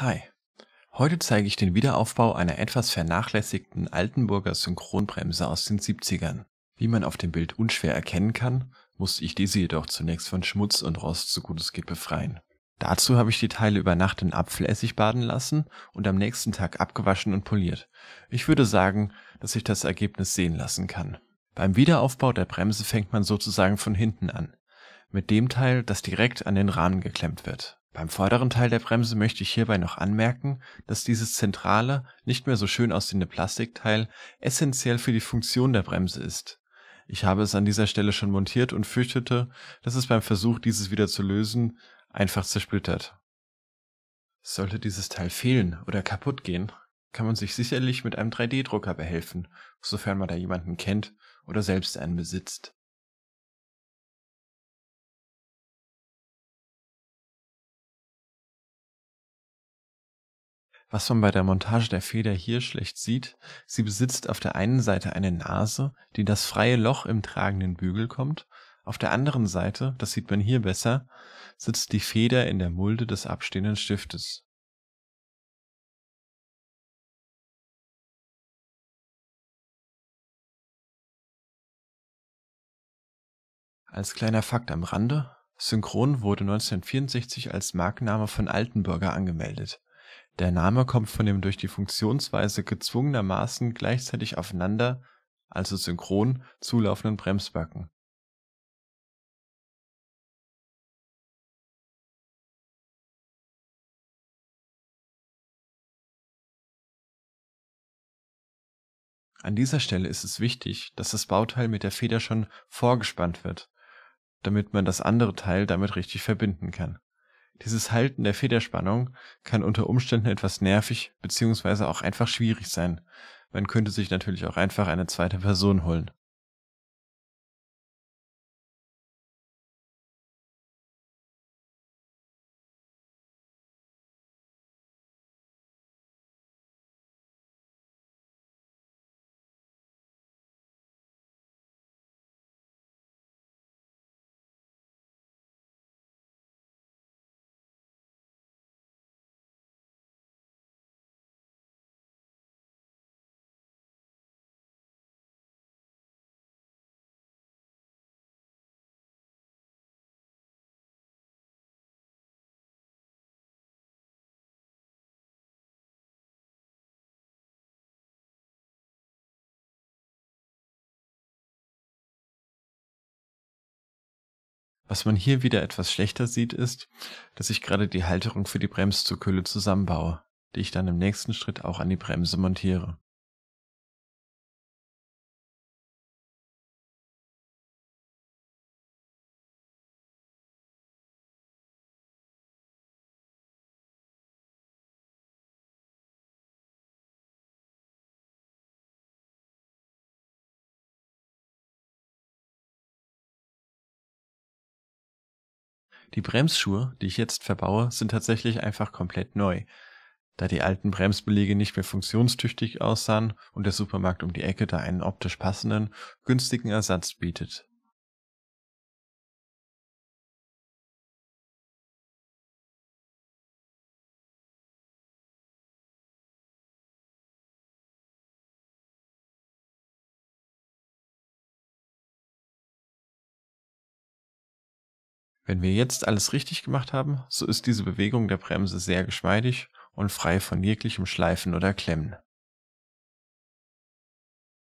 Hi, heute zeige ich den Wiederaufbau einer etwas vernachlässigten Altenburger Synchronbremse aus den 70ern. Wie man auf dem Bild unschwer erkennen kann, musste ich diese jedoch zunächst von Schmutz und Rost so gut es geht befreien. Dazu habe ich die Teile über Nacht in Apfelessig baden lassen und am nächsten Tag abgewaschen und poliert. Ich würde sagen, dass sich das Ergebnis sehen lassen kann. Beim Wiederaufbau der Bremse fängt man sozusagen von hinten an, mit dem Teil, das direkt an den Rahmen geklemmt wird. Beim vorderen Teil der Bremse möchte ich hierbei noch anmerken, dass dieses zentrale, nicht mehr so schön aussehende Plastikteil essentiell für die Funktion der Bremse ist. Ich habe es an dieser Stelle schon montiert und fürchtete, dass es beim Versuch dieses wieder zu lösen einfach zersplittert. Sollte dieses Teil fehlen oder kaputt gehen, kann man sich sicherlich mit einem 3D-Drucker behelfen, sofern man da jemanden kennt oder selbst einen besitzt. Was man bei der Montage der Feder hier schlecht sieht: Sie besitzt auf der einen Seite eine Nase, die in das freie Loch im tragenden Bügel kommt, auf der anderen Seite – das sieht man hier besser – sitzt die Feder in der Mulde des abstehenden Stiftes Als kleiner Fakt am Rande: Synchron wurde 1964 als Markenname von Altenburger angemeldet der Name kommt von dem durch die Funktionsweise gezwungenermaßen gleichzeitig aufeinander (also synchron) zulaufenden Bremsbacken An dieser Stelle ist es wichtig, dass das Bauteil mit der Feder schon vorgespannt wird, damit man das andere Teil damit richtig verbinden kann dieses Halten der Federspannung kann unter Umständen etwas nervig bzw. auch einfach schwierig sein. Man könnte sich natürlich auch einfach eine zweite Person holen Was man hier wieder etwas schlechter sieht, ist, dass ich gerade die Halterung für die Bremszugkühle zusammenbaue, die ich dann im nächsten Schritt auch an die Bremse montiere. Die Bremsschuhe, die ich jetzt verbaue, sind tatsächlich einfach komplett neu. Da die alten Bremsbelege nicht mehr funktionstüchtig aussahen und der Supermarkt um die Ecke da einen optisch passenden, günstigen Ersatz bietet Wenn wir jetzt alles richtig gemacht haben, so ist diese Bewegung der Bremse sehr geschmeidig und frei von jeglichem Schleifen oder Klemmen.